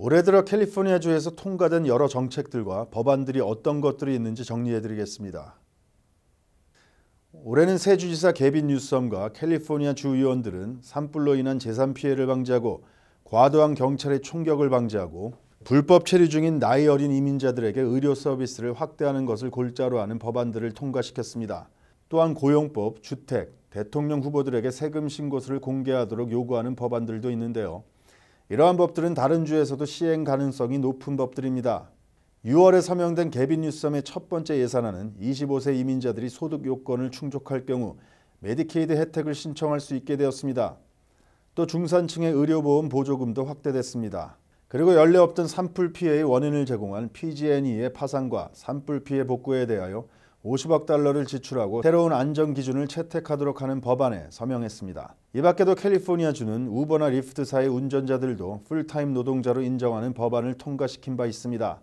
올해 들어 캘리포니아주에서 통과된 여러 정책들과 법안들이 어떤 것들이 있는지 정리해드리겠습니다. 올해는 새 주지사 개빈 뉴섬과 캘리포니아 주의원들은 산불로 인한 재산 피해를 방지하고 과도한 경찰의 총격을 방지하고 불법 체류 중인 나이 어린 이민자들에게 의료 서비스를 확대하는 것을 골자로 하는 법안들을 통과시켰습니다. 또한 고용법, 주택, 대통령 후보들에게 세금 신고서를 공개하도록 요구하는 법안들도 있는데요. 이러한 법들은 다른 주에서도 시행 가능성이 높은 법들입니다. 6월에 서명된 개빈 뉴섬의첫 번째 예산안은 25세 이민자들이 소득 요건을 충족할 경우 메디케이드 혜택을 신청할 수 있게 되었습니다. 또 중산층의 의료보험 보조금도 확대됐습니다. 그리고 연례 없던 산불 피해의 원인을 제공한 PG&E의 파산과 산불 피해 복구에 대하여 50억 달러를 지출하고 새로운 안전 기준을 채택하도록 하는 법안에 서명했습니다. 이 밖에도 캘리포니아주는 우버나 리프트 사의 운전자들도 풀타임 노동자로 인정하는 법안을 통과시킨 바 있습니다.